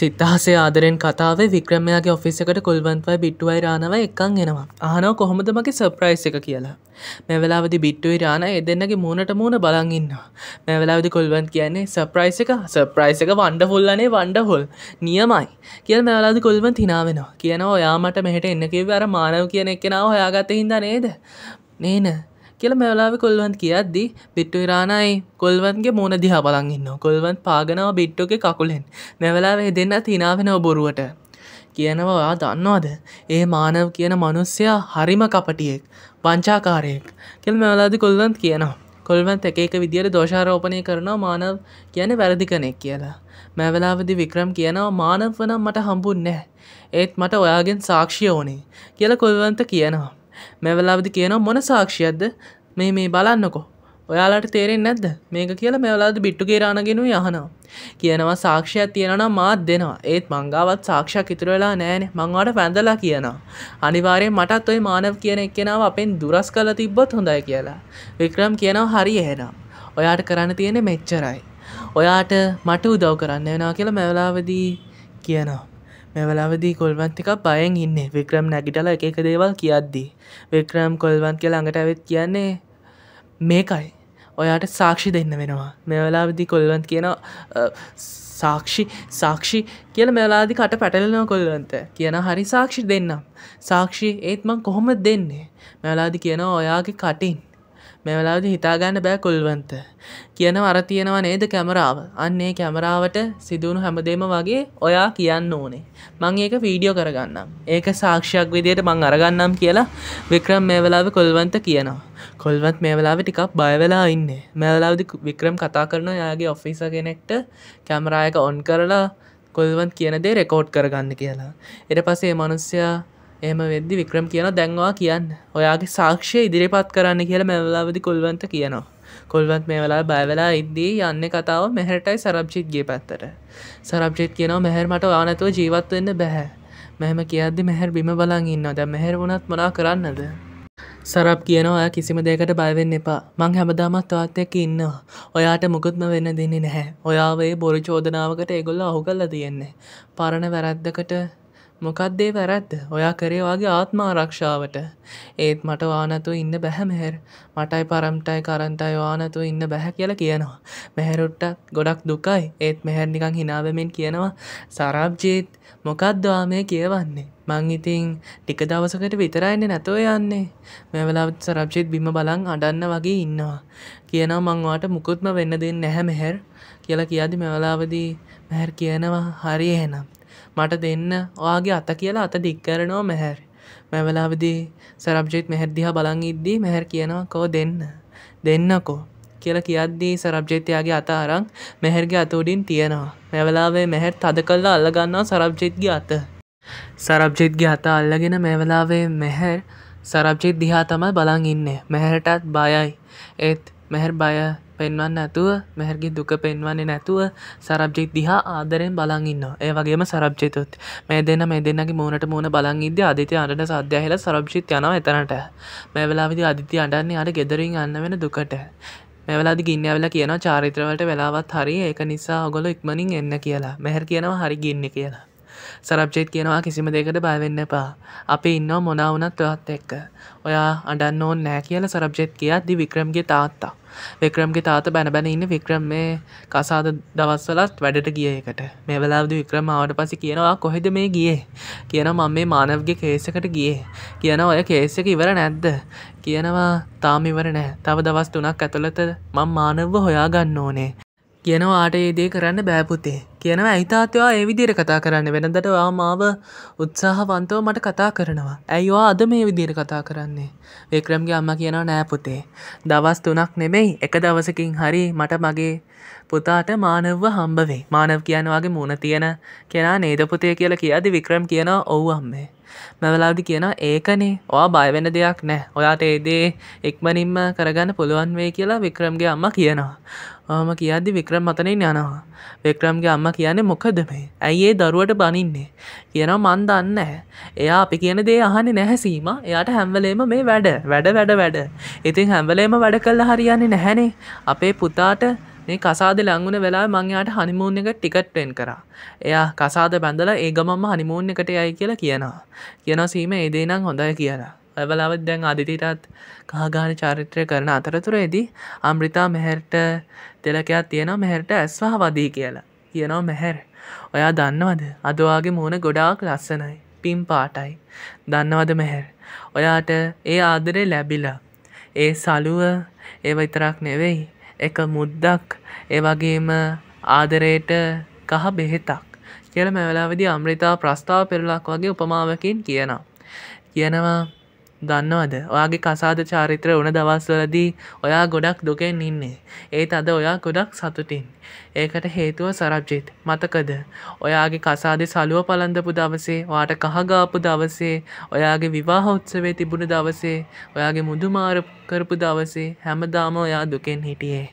සිත්හසේ ආදරෙන් කතාව වික්‍රමයාගේ ඔෆිසකට කොල්වන්වයි බිට්ටුවයි රාණව එකන් එෙනවා ආනෝ කොහොමද මගේ සප්‍රයිස් එක කියලා මෙවලාවදි බිට්ටුවයි රාණ එ දෙන්නගේ මූුණට මූුණ බලන්ඉන්න මෙවලාවදි කොල්වන් කියන්නේ සප්‍රයිස් එක සප්‍රයිස් එක වන්ඩ හොල්ලනේ වන්ඩ හොල් නියමයි කියල් මෙවලාද කොල්වන් තිනාවෙනවා කියනවා ඔයාමට මෙහට එන්න කිව අර මානව කියන එක්කෙනාව හොයාගත හිද නේද නේන කියල මෙවලාව කොල්වන් කියද්දි බිට්ටු ඉරාණයි කොල්වන්ගේ මූුණ දිහා බලන්ඉන්න කොල්වන් පාගනාව බිට්ටෝක කකුලෙන් නැවලාව දෙන්න තිනාවෙන ඔබොරුවට කියනවා දන්නවාද ඒ මානව කියන මනුස්්‍යයා හරිම කපටියෙක් පංචාකාරයෙක් කෙල් මෙවලාද කොල්වන් කියනවා කොල්වන් එක එක විදියට දෝෂාරෝපනය කරනවා මානව කියන වැරදි කනෙක් කියලා මැවලාවදි වික්‍රම් කියනවා මානව වනම් මට හම්බුන් නෑ ඒත් මට ඔයාගෙන් සාක්ෂිය ඕනේ කියල කොල්වන්ත කියනවා මෙවලාබදි කියන මොන සාක්ෂියක්ද මේ මේ බලන්නකො ඔයාලට තේරෙන් නැද්ද මේක කියලා මෙවලාද බිට්ටු ගේරාණගෙනු යහනවා කියනවා සාක්ෂයක් තියෙනනම් මාත් දෙනවා ඒත් මංගාවත් සාක්ෂයක් ඉතුර වෙලා නෑන මංවාට පැඳලා කියනවා අනිවාරයෙන් මටත් ඔයි මානව කියන එක්කෙනාව අපෙන් දුරස් කල තිබ්බොත් හොඳයි කියලා වික්‍රම් කියනවා හරි එහෙනම් ඔයාට කරන්න තියෙන මෙච්චරයි ඔයාට මට උදව් කරන්න වෙනවා කියලා මැවලාවදී කියනවා මෙවලවදී කොල්වත් එක පයෙන් ඉන්න වික්‍රම් නැගිටල එක දේවල් කියද්දී. වික්‍රම් කොල්වන් කිය ළඟට ඇවිත් කියන්නේ මේකයි ඔයාට සාක්ෂි දෙන්න වෙනවා මෙවලාවිදි කොල්වන් කියන සාක්ෂි සාක්ෂි කියල මෙලාදි කට පැටලෙනව කොල්වන්ත කියන හරි සාක්ෂි දෙන්නම් සාක්ෂි ඒත්මං කොහොම දෙන්නේ මෙවලාදි කියන ඔයාගේ කටින් මෙවලාද හිතාගන්න බෑ කුල්වන්ත කියන අර තියෙනවා නේද කැමරාව අන්නේ කැමරාවට සිදුවුණු හැමදේම වගේ ඔයා කියන්න ඕනේ මං ඒක වීඩියෝ කරගන්නම් ඒක සාක්ෂයක් විදියට මං අරගන්නම් කියලා වික්‍රම් මේ වෙලාව කොල්වන්ත කියනවා කොල්වත් මේ වෙලාව ටිකක් බයවෙලා ඉන්න මෙවලාවදි වික්‍රම් කතා කරන යාගේ ඔෆිස කෙනෙක්ට කැමරායක ඔන් කරලා කොල්වන් කියනදේ රෙකෝඩ් කරගන්න කියලා එට පසේ මනුස්්‍යයා එහම වෙදදි වික්‍රම් කියන දැන්වා කියන්න ඔයාගේ සාක්ෂය ඉදිරිපත් කරන්න කියල මැවලාවදි කොල්වන්ත කියනවා. කොල්වත් මේ වෙලා බෑවෙලා ඉද්දී යන්න කතාව මෙහරටයි සරබ්ජිත්ගේ පැත්තට. සරබ්ජෙත් කියනවා මෙහැරමට ආනතුව ජීවත්වවෙන්න බැහැ. මෙහම කියද්දි මෙහැර බිම බලන් ඉන්න ද මෙහැර වුණත් මනා කරන්නද. සරබ් කියනවා කිසිම දෙකට බයවෙන්න එපා මං හැමදාමත් වාත්තයක ඉන්න ඔයාට මුකුත්ම වෙන්න දෙන්නේ නැහැ ඔයාවේ බොරු චෝදනාවකට ඒගොල්ල අහු කල්ල තියෙන්නේ පරණ වැරැද්දකට මොකක්දේ වැරැද්ද ඔයා කරේ වගේ ආත්මාරක්ෂාවට ඒත් මට වානතු ඉන්න බැහැ මෙහෙර මටයි පරම්ටයි කරන්ටයි වානතු ඉන්න බැහැ කියල කියනවා මෙහැරුට්ටත් ගොඩක් දුකයි ඒත් මෙහැර නිකං හිනාවමෙන් කියනවා සරාබ්ජීත් මොකක්දවා මේ කියවන්නේ මං ඉතිං ටික දවසකට විතරයින්න නැතෝ යන්නේ මෙවලත් සරබ්ජීත් බිම බලං අඩන්න වගේ ඉන්නවා කියනවා මංවාට මුකුත්ම වෙන්න දෙන්න නැහැ මෙහෙර කියලා කියාදි මෙවලාවදී මෙහැර කියනවා හරි එහෙනම් මට දෙන්න ඔයාගේ අත කියලා අත දික් කරනවා මෙහැර මැවලාවිදී සරබ්ජෙත් මෙහැද්දිහා බලන් ඉද්දී මෙහැර කියනවා කෝ දෙන්න දෙන්නකෝ කියලා කියද්දී සරබ්ජෙතයාගේ අත අරං මෙහැරගේ අත උඩින් තියෙනවා මෙවලාවේ මෙහැර තද කල්ලා අල්ලගන්නවා සරබ්ජෙත්ගේ අත සරබ්ජෙත්ගේ අත අල්ලගෙන මෙවලාවේ මෙහැර සරබ්ජෙත් දිහා තමයි බලන් ඉන්නේ මෙහැරටත් බයයි ඒත් මෙහැර බය පෙන්වන්න ඇතුව මෙහරගේ දුක පෙන්වන්නේ නැතුව සරබ්ජෙක් දිහා ආදරෙන් බලගන්න ඒ වගේම සරබ්ජෙතුත් මේ දෙන්න මේ දෙන්නගේ මූනට මූුණ බලංගිද අධිති අන්ට සද්‍යහල සරබ්ෂිත් යන එතනට මේ වෙලාවිදි අධිති අඩන්නේ අට ගෙදරින් අන්න වෙන දුකට මෙවලාද ගින්නවෙල කියන චාරිත්‍රවලට වෙලාවත් හරි ඒක නිසා ඔගොල ඉක්මනින් එන්න කියලා මෙහැර කියනවා හරි ගින්න කියලා සරබ්ජෙත් කියනවා කිසිම දෙකට බයවෙන්න එපා අපි ඉන්න මොනාවනත් ඔයත් එක්ක ඔයා අඩන්න ඕන් නෑ කියල සරබ්ජෙත් කියද්දි වික්‍රම්ගේ තාත්තා වික්‍රම්ගේ තාත බැනබැන ඉන්න වික්‍රම් මේ කසාද දවස්වලත් වැඩට ගිය එකට මේ වෙලාද වික්‍රම ආවට පසි කියනවා කොහෙද මේ ගිය කියන මම මේ මානවගේ කේසකට ගිය කියන ඔය කේසක ඉවර නැද්ද කියනවා තාමිවර නෑ තව දවස් තුනක් ඇතුළත මං මානව්ව හොයාගන්න ඕනේ කියනවාට ඒදේ කරන්න බෑපුතේ කියනවා ඇයිතාතවා ඒ විදිර කතා කරන්න වෙනදටවා මාව උත්සාහවන්තව මට කතා කරනවා. ඇයිවා අද මේ විදිර කතා කරන්නේ. වික්‍රම්ගේ අම්ම කියනවා නෑපුතේ. දවස් තුනක් නෙමෙයි එක දවසකින් හරි මට මගේ පුතාට මානව්ව හම්බවේ මානව කියනවාගේ මුණ තියෙන කෙනා නේදපුතේ කියලා කියද වික්‍රම් කියනවා ඔවු අම්මේ. මැවලාදි කියන ඒකනේ ඔයා බයවෙන දෙයක් නෑ ඔයාට ඒදේ එක්මනින්ම කරගන්න පුළුවන් වේ කියලා වික්‍රම්ගේ අම්ම කියනවා ඕම කියද්දි වික්‍රම් මතනින් යනවා වික්‍රම්ගේ අම්ම කියන්නේ මොකද මේ ඇයි ඒ දරුවට බනින්නේ කියනවා මන් දන්න එයා අපි කියන දේ අහන්නේ නැහැ සීම එයාට හැම්වලේම මේ වැඩ වැඩ වැඩ වැඩ ඉතින් හැම්වලේම වැඩ කල්ලා හරියන්නේ නැහැනේ අපේ පුතාට මේ කසාද ලංගුණ වෙලා මංයාට හනිමූන් එක ටිකට්ටෙන් කරා එයා කසාද බැඳල ඒ ගමම්ම හනිමූන් එකට යයි කියලා කියනවා කියන සීම ඒදේ නම් හොඳයි කියලා ඇවලාවත් දැන් අධිතීටත් කහගාන චාරිත්‍රය කරන අතරතුරේදී අම්රිතා මෙහැරට තෙලකයක් තියෙනවා මෙහැරට ඇස්වාහ වදී කියලා කියනවා මෙහැර ඔයා දන්නවද අදවාගේ මූුණ ගොඩාක් ලස්සනයි පිම් පාටයි දන්නවද මෙහැර ඔයාට ඒ ආදරේ ලැබිලා ඒ සලුව ඒව ඉතරක් නෙවෙයි එක මුද්දක් ඒවගේම ආදරයට කහ බෙහෙතක් කියල මැවලාවිදි අම්රිතා ප්‍රස්ථාව පෙරලක් වගේ උපමාවකින් කියනවා. කියනවා දන්නවද ඔයාගේ කසාද චාරිත්‍රය ඕන දවස්වලදී ඔයා ගොඩක් දුකෙන් ඉන්නේ ඒත් අද ඔයා ගොඩක් සතුටින් ඒකට හේතුව සරබ්ජිත් මතකද ඔයාගේ කසාදෙ සලුව පලඳපු දවසේ වාට කහගාපු දවසේ ඔයාගේ විවාහ උත්සවේ තිබුණු දවසේ ඔයාගේ මුදුමාර කරපු දවසේ හැමදාම ඔයා දුකෙන් හිටියේ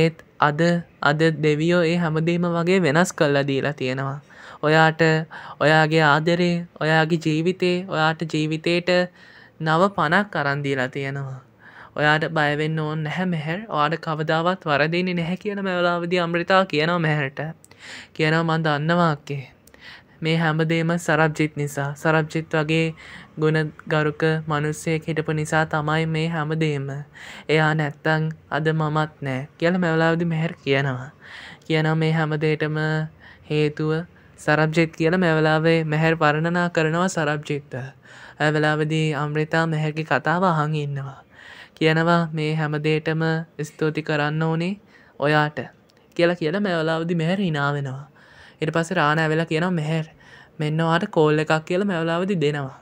ඒත් අද අද දෙවියෝ ඒ හැමදේම වගේ වෙනස් කල්ලා දීලා තියෙනවා ඔයාට ඔයාගේ ආදරේ ඔයාගේ ජීවිතේ ඔයාට ජීවිතයට නව පණක් අරන්දීලා තියෙනවා ඔයාට බයවෙන්න ඕන් නැහැ මෙහැර ආට කවදාවත් වරදින නැහැ කියන මැවලාවදි අම්රිතා කියනවා මෙහැට කියනවා මන් දන්නවාක්කේ මේ හැමදේම සරබ්ජිත් නිසා සරබ්ජිත් වගේ ගුණ ගරුක මනුස්සයෙක් හිටපු නිසා තමයි මේ හැමදේම එයා නැත්තං අද මමත් නෑ කියල මැවලාවදි මෙහැර කියනවා කියනවා මේ හැමදේටම හේතුව සරබ්ජෙත් කියල මැවලාවේ මෙහැර පරණනා කරනවා සරබ්ජිත්ත වෙලාවදී අම්රිතා මෙහැකි කතාව අහන් ඉන්නවා. කියනවා මේ හැමදේටම ස්තුති කරන්න ඕනේ ඔයාට කියලා කියලා මැවලාවදි මෙහැර ඉනාවෙනවා. එට පස රාණ ඇවෙලා කියනවා මෙහැර මෙන්නවාට කෝල්ල එකක් කියලා මැවලාවදි දෙනවා.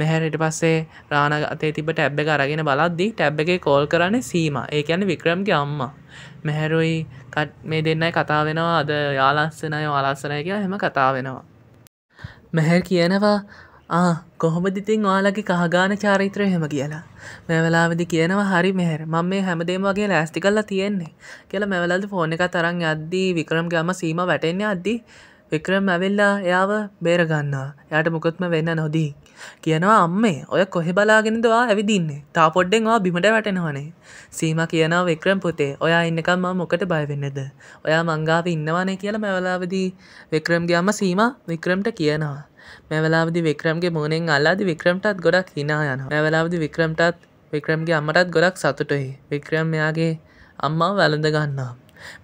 මෙහැරට පස්සේ රාණ අතේ තිබට ඇබ්බ අරගෙන බලද්දී ටැබ් එක කෝල් කරන්නේ සීම ඒ ඇන වික්‍රම්ගේ අම්ම මෙහැරුයි කට් මේ දෙන්නයි කතා වෙනවා අද යාලස්සනය අලස්සනය කියලා හෙම කතා වෙනවා මෙහැර කියනවා කොහොමද ඉතින් ඔයාලගේ කහගාන චාරිත්‍රය හෙම කියලා මේ වෙලාවෙදි කියනවා හරි මෙහර මම මේ හැමදේම වගේ ලෑස්ති කල්ලා තියෙන්නේ කියලා මෙවලද ෆෝන එක තරන් අද්දී වික්‍රම් ගම සීම වැටෙන්නේ අද්දී වික්‍රම් ඇවිල්ලා එයාව බේරගන්නවා යාට මුකුත්ම වෙන්න නොදී කියනවා අම්මේ ඔය කොහෙ බලාගෙනදවා ඇවිදින්නේ තා පොඩ්ඩෙන් වා බිමට වැටෙනවනේ සීම කියනවා වික්‍රම් පුතේ ඔයා ඉන්නකම් මම මොකට බයවෙන්නද ඔයා මංගාව ඉන්නවානේ කියලා මෙවලාවදී වික්‍රම් ගම සීම වික්‍රම්ට කියනවා මෙවලාදි වික්‍රම්ගේ මූුණෙන් අල්ලාදි වික්‍රම්ටත් ගොඩක් හිනා යන මෙවලාදි වික්‍රම්ටත් වික්‍රම්ගේ අමටත් ගොඩක් සතුටුයි වික්‍රම් මෙයාගේ අම්මා වැළඳ ගන්නා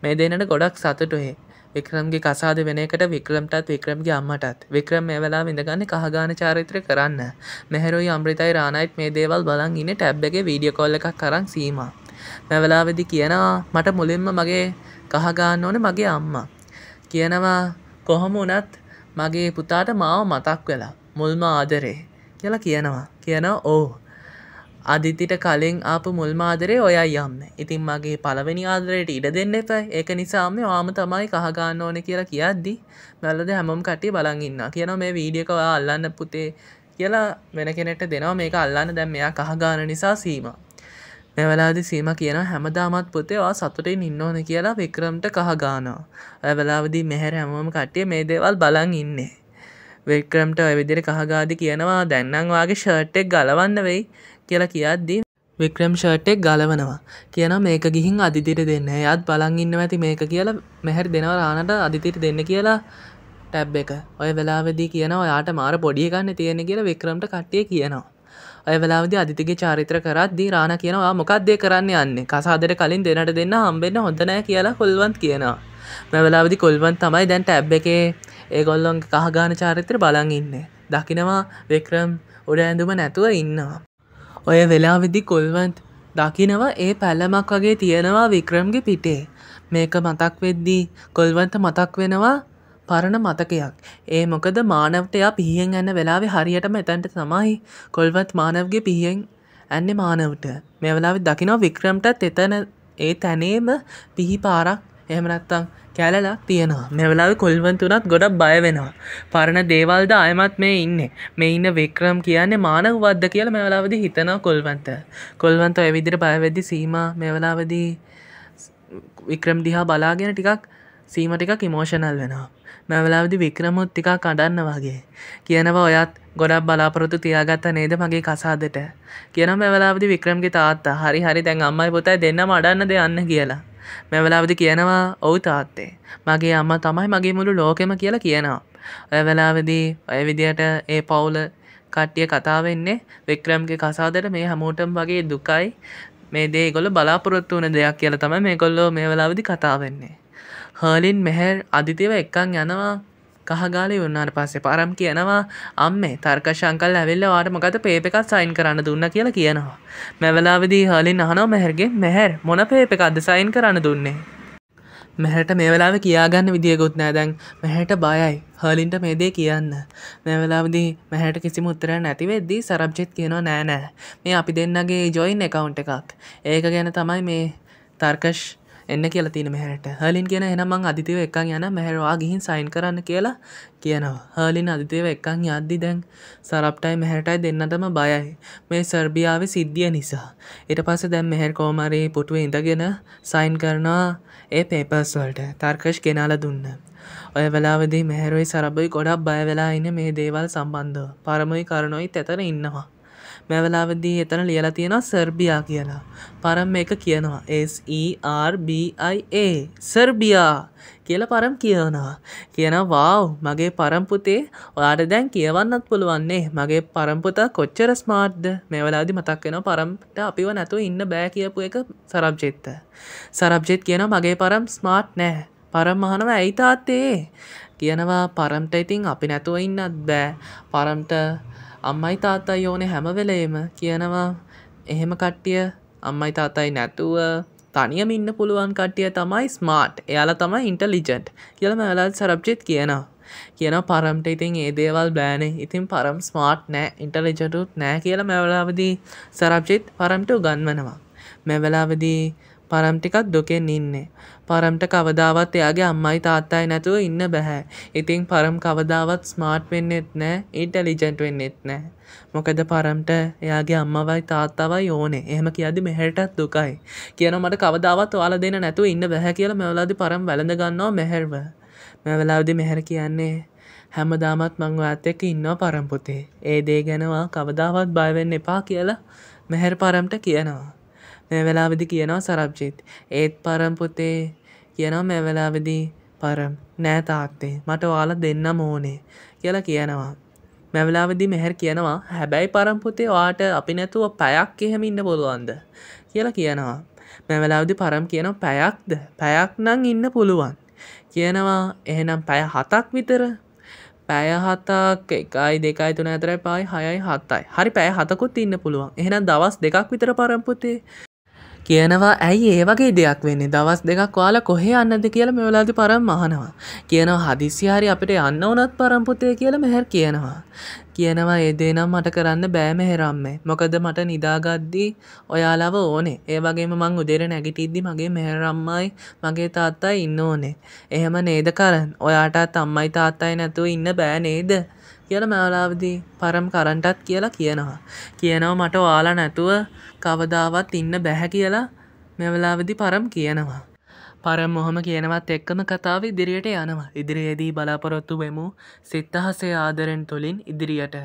මේ දෙනට ගොඩක් සතුටුයි වික්‍රම්ගේ කසාද වෙනකට වික්‍රම්ටත් වික්‍රම්ගේ අම්මටත් වික්‍රම් මේ වෙලා විඳගන්න කහගාන චාරිත්‍ර කරන්න මෙහරුයි අම්රිතයි රාණයිත් මේ දේවල් බලන් ඉන්න ටැබ්බගේ වීඩිය කොල්ල එකක් කරන් සීම මෙවලාවෙදි කියනවා මට මුලින්ම මගේ කහගාන්න ඕන මගේ අම්මා කියනවා කොහොම වනත් මගේ පුතාට මාව මතක් වෙලා මුල්ම ආදරේ කියලා කියනවා කියන ඕ අධිතිට කලින් අප මුල්මාදරේ ඔයයි යන්න ඉතින් මගේ පළවෙනි ආදරයට ඉඩ දෙන්න එප ඒක නිසාම වාම තමයි කහගන්න ඕන කියලා කියද්දි මැල්ලද හැමම් කටි බලඟඉන්න කියන මේ වීඩියක ඔයා අල්ලන්න පුතේ කියලා වෙන කෙනෙට දෙනවා මේක අල්ලන්න දැම් මෙයා කහගාන නිසා සීම නැවලාදි සීම කියන හැමදාමත් පොතේ වා සතුටින් ඉන්න ඕන කියලා වික්‍රම්ට කහගානවා. ඔය වෙලාවදී මෙහැර හැමෝම කට්ටිය මේ දේවල් බලන් ඉන්නේ. වික්‍රම්ට ඔය විදිහට කහගාදි කියනවා දැන්නම් වාගේ ෂර්ට් එක ගලවන්න වෙයි කියලා කියද්දී වික්‍රම් ෂර්ට් එක ගලවනවා. කියනවා මේක ගිහින් අදිතිට දෙන්න. එයාත් බලන් ඉන්නවා ඇති මේක කියලා මෙහැර දෙනවා රාණට අදිතිට දෙන්න කියලා ටැබ් එක. ඔය වෙලාවේදී කියනවා ඔයාට මාර පොඩි එකක් නේ තියෙන්නේ කියලා වික්‍රම්ට කට්ටිය කියනවා. ඔය වෙලාවද අධිතිගේ චාරිත්‍ර කරත්දී රාණ කියනවා මොකක්දේ කරන්න යන්න කසාදර කලින් දෙනට දෙන්න හම්බෙන්න හොඳනෑ කියලා කොල්වන් කියනවා මෙවලාවිදි කොල්වන් තමයි දැන්ට ඇබ් එකේ ඒගොල්ලොන් කහගාන චාරිත්‍ර බලන් ඉන්න දකිනවා වික්‍රම් උඩ ඇඳුම නැතුව ඉන්නවා ඔය වෙලාවිදි කොල්වන්ත් දකිනවා ඒ පැල්ලමක් වගේ තියෙනවා වික්‍රම්ගේ පිටේ මේක මතක් වෙද්දී කොල්වන්ත මතක් වෙනවා පරණ මතකයක්. ඒ මොකද මානවටයා පිහියෙන් ඇන්න වෙලාවෙ හරියටම එතැන්ට තමයි කොල්වත් මානවගේ පිහියෙන් ඇන්නේ මානවට මෙවලාවෙ දකිනෝ වික්‍රම්ටත් එතන ඒ තැනේම පිහි පාරක් එහමනත්තං කැලලා තියෙනවා මෙවලාව කොල්වන්තුනත් ගොඩක් බය වෙනවා පරණ දේවල්ද අයමත් මේ ඉන්න මේ ඉන්න වික්‍රම් කියන්නේ මානවවද්ද කියල මෙවලාවදි හිතනවා කොල්වන්ත කොල්වන්ත ඇවිදිර බයවෙද්දි සීම මෙවලාවදී වික්‍රම් දිහා බලාගෙන ටිකක් සීමටිකක් ඉමෝෂණල් වෙනවා මැවලාවිදි වික්‍රමුත් ටිකක් කඩන්න වගේ. කියනවා ඔයත් ගොඩක් බලාපොරොත්තු තියාගත්ත නේද මගේ කසාදට. කියනවා මැවලාවිදි වික්‍රම්ගේ තාත්තා හරි හරි දැන් අම්මයි පුතයි දෙන්නම අඩන්න දෙන්න කියලා. මැවලාවිදි කියනවා ඔව් තාත්තේ. මගේ අම්මා තමයි මගේ මුළු ලෝකෙම කියලා කියනවා. ඔය වෙලාවෙදී ඔය විදියට ඒ පවුල කට්ටිය කතාවෙන්නේ වික්‍රම්ගේ කසාදට මේ හැමෝටම වගේ දුකයි මේ දේ ගොල බලාපොරොත්තු වන දෙයක් කියල තම මේ කොල්ලෝ මේ වෙලාවිදි කතාවෙන්නේ හර්ලින් මෙහැර් අධිතව එක්කං යනවා කහගාලය වන්නාට පස්සේ පරම් කියනවා අම්මේ තර්කශංකල් ඇවිල්ලවාට මකත පේපකත් සයින් කරන්න දුන්න කියලා කියනවා. මැවලාවිදී හලින් අහනෝ මෙහැරගේ මෙහැර් මොන පේපකක්ද සයින් කරන්න දුන්නේ. මෙහැට මේ වෙලාව කියාගන්න විදිියකුත් නෑ දැන් මෙහැට බයයි හලින්ට මේදේ කියන්න මෙවලාවදී මෙහැට කිසි මුත්තර නැතිවෙද්දී සරබ්ජෙත් කියනවා නෑනෑ මේ අපි දෙන්නගේ ජොයින් එකවුන්් එකක් ඒක ගැන තමයි මේ තර්කෂ් එන්න කියලා තියෙන මෙහැරට හලින් කියන එනමං අධිතව එකක් යන මෙහැරවා ගිහින් සයින් කරන්න කියලා කියනවා හලින් අධිතව එකක් යද්දි දැන් සරප්ටයි මෙහැරටයි දෙන්නටම බයයි මේ සර්බියාව සිද්ධිය නිසා එට පස දැම් මෙහැර කෝමරයේ පුටුව ඉඳගෙන සයින් කරනවා ඒ පේපර්ස් වලට තර්කෂ් ගෙනාල දුන්න ඔය වෙලාවදී මෙහැරුයි සරබයි ගොඩක් බය වෙලා ඉන්න මේ දේවල් සම්බන්ධ පරමයි කරනොයි තැතර ඉන්නවා මැවලාවදී එතන ලියලා තියෙනවා සර්බියා කියලා පරම් එක කියනවා SERBIA සර්බියා කියල පරම් කියනවා කියන වාව් මගේ පරම්පුතේ ඔයාට දැන් කියවන්නත් පුළුවන්නේ මගේ පරම්පුතා කොච්චර ස්මාර්ට්ද මෙවලාදි මතක් වෙන පරම්ට අපිව නැතුව ඉන්න බෑ කියපු එක සරබ්ජෙත්ත සරබ්ජෙත් කියන මගේ පරම් ස්මාර්ට් නෑ පරම් අහනව ඇයි තාත්තේ කියනවා පරම්ට ඉතින් අපි නැතුව ඉන්නත් බෑ පරම්ට අම්මයි තාත්තයි ඕනේ හැමවෙලේම කියනවා එහෙම කට්ටිය අම්මයි තාතයි නැතුව තනියම ඉන්න පුළුවන් කට්ටිය තමයි ස්මාර්ට් එයාල තමයි ඉන්ටලිජෙන්ට් කියලම ඇලත් සරබ්ජිත් කියනවා කියන පරම්ට ඉතින් ඒ දේවල් බෑනේ ඉතින් පරම් ස්මාර්ට් නෑ ඉන්ටලිජටුත් නෑ කියල මැවලාවදී සරබ්ජිත් පරම්ට උගන්වනවා මෙවලාවදී පරම් ටිකත් දුකෙන් ඉන්නේ. පරම්ට කවදාවත් එයාගේ අම්මයි තාත්තයි නැතුව ඉන්න බෑ. ඉතින් පරම් කවදාවත් ස්මාර්ට් වෙන්නෙත් නෑ ඉන්ටලිජන්ට් වෙන්නෙත් නෑ. මොකද පරම්ට එයාගේ අම්මවයි තාත්තවයි ඕනේ. එහෙම කියද්දි මෙහෙරටත් දුකයි. කියනවා මට කවදාවත් ඔයාලා දෙන්න නැතුව ඉන්න බෑ කියලා මෙවලාදි පරම් වැළඳ ගන්නවා මෙහෙරව. මෙවලාදි මෙහෙර කියන්නේ හැමදාමත් මං ඔයත් එක්ක ඉන්නවා පරම්පුතේ. ඒ දේ ගැනවා කවදාවත් බය වෙන්න එපා කියලා මෙහෙර පරම්ට කියනවා. මේ වෙලාවෙදි කියනවා සරබ්ජීත් ඒත් පරම්පුතේ කියනවා මේ වෙලාවෙදී පරම් නෑ තාත්තේ මට ඔයාලා දෙන්නම ඕනේ කියලා කියනවා මැවලාවදි මෙහැර කියනවා හැබැයි පරම්පුතේ වාට අපි නැතුව පැයක් එහෙම ඉන්න පුළුවන්ද කියලා කියනවා මැවලාවදි පරම් කියන පැයක්ද පැයක් නං ඉන්න පුළුවන් කියනවා එහෙනම් පැය හතක් විතර පැය හතක් එකයි දෙකයි තුන ඇතරයි පායි හයයි හත්තයි හරි පැය හතකුත් ඉන්න පුළුවන් එහෙනම් දවස් දෙකක් විතර පරම්පුතේ කියනවා ඇයි ඒ වගේ දෙයක් වෙන්නේ දවස් දෙකක් වාල කොහේ අන්නද කියල මෙවලාදි පරම් මහනවා කියනවා හදිසිහරි අපිට යන්න ඕනත් පරම්පුතය කියල මෙහැර කියනවා කියනවා ඒදේනම් මට කරන්න බෑමෙහෙරම්මේ මොකද මට නිදාගද්දී ඔයාලව ඕනේ ඒ වගේම මං උදෙර නැගිටිද්දි මගේ මෙහෙරම්මයි මගේ තාත්තා ඉන්න ඕනේ එහෙම නේද කරන්න ඔයාටත් අම්මයි තාත්තයි නැතුව ඉන්න බෑ නේද කියලා මෑවලාවදී පරම් කරන්ටත් කියලා කියනවා. කියනවා මට ඔයාලා නැතුව කවදාවත් ඉන්න බැහැ කියලා මෙවලාවදි පරම් කියනවා. පරම් මොහොම කියනවත් එක්කම කතාව ඉදිරියට යනවා ඉදිරියේදී බලාපොරොත්තු වෙමු සිත්තහසේ ආදරෙන් තුළින් ඉදිරියට.